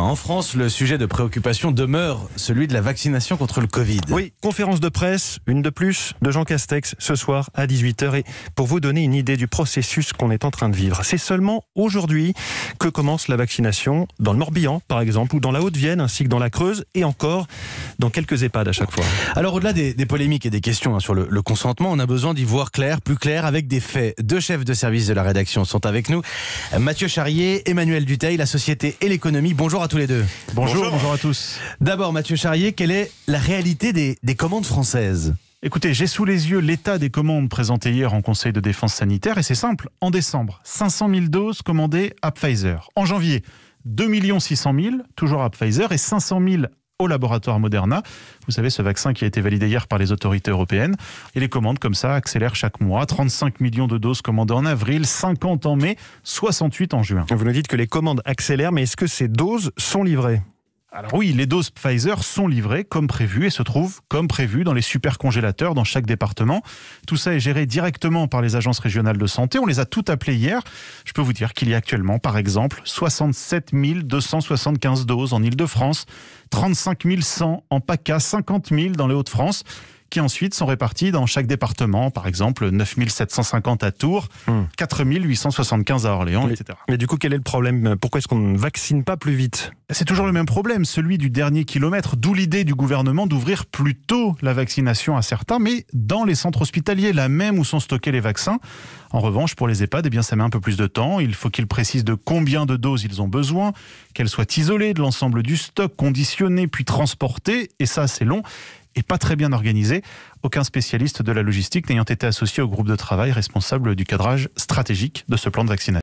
En France, le sujet de préoccupation demeure celui de la vaccination contre le Covid. Oui, conférence de presse, une de plus, de Jean Castex ce soir à 18h. Et pour vous donner une idée du processus qu'on est en train de vivre, c'est seulement aujourd'hui que commence la vaccination dans le Morbihan, par exemple, ou dans la Haute-Vienne, ainsi que dans la Creuse, et encore dans quelques EHPAD à chaque fois. Alors, au-delà des, polémiques et des questions hein, sur le, le consentement, on a besoin d'y voir clair, plus clair, avec des faits. Deux chefs de service de la rédaction sont avec nous. Mathieu Charrier, Emmanuel Duteil, la société et l'économie. Bonjour Bonjour à tous les deux. Bonjour, bonjour, à tous. D'abord, Mathieu Charrier, quelle est la réalité des, des commandes françaises Écoutez, j'ai sous les yeux l'état des commandes présentées hier en Conseil de défense sanitaire et c'est simple. En décembre, 500 000 doses commandées à Pfizer. En janvier, 2 600 000, toujours à Pfizer, et 500 000 au laboratoire Moderna. Vous savez, ce vaccin qui a été validé hier par les autorités européennes. Et les commandes comme ça accélèrent chaque mois. 35 millions de doses commandées en avril, 50 en mai, 68 en juin. Vous nous dites que les commandes accélèrent, mais est-ce que ces doses sont livrées alors oui, les doses Pfizer sont livrées comme prévu et se trouvent comme prévu dans les super congélateurs dans chaque département. Tout ça est géré directement par les agences régionales de santé. On les a toutes appelées hier. Je peux vous dire qu'il y a actuellement, par exemple, 67 275 doses en Ile-de-France, 35 100 en PACA, 50 000 dans les Hauts-de-France qui ensuite sont répartis dans chaque département, par exemple 9750 à Tours, 4 hmm. 4875 à Orléans, etc. Mais du coup, quel est le problème Pourquoi est-ce qu'on ne vaccine pas plus vite C'est toujours le même problème, celui du dernier kilomètre, d'où l'idée du gouvernement d'ouvrir plus tôt la vaccination à certains, mais dans les centres hospitaliers, là même où sont stockés les vaccins. En revanche, pour les EHPAD, eh bien, ça met un peu plus de temps. Il faut qu'ils précisent de combien de doses ils ont besoin, qu'elles soient isolées de l'ensemble du stock, conditionnées, puis transportées. Et ça, c'est long et pas très bien organisé, aucun spécialiste de la logistique n'ayant été associé au groupe de travail responsable du cadrage stratégique de ce plan de vaccination.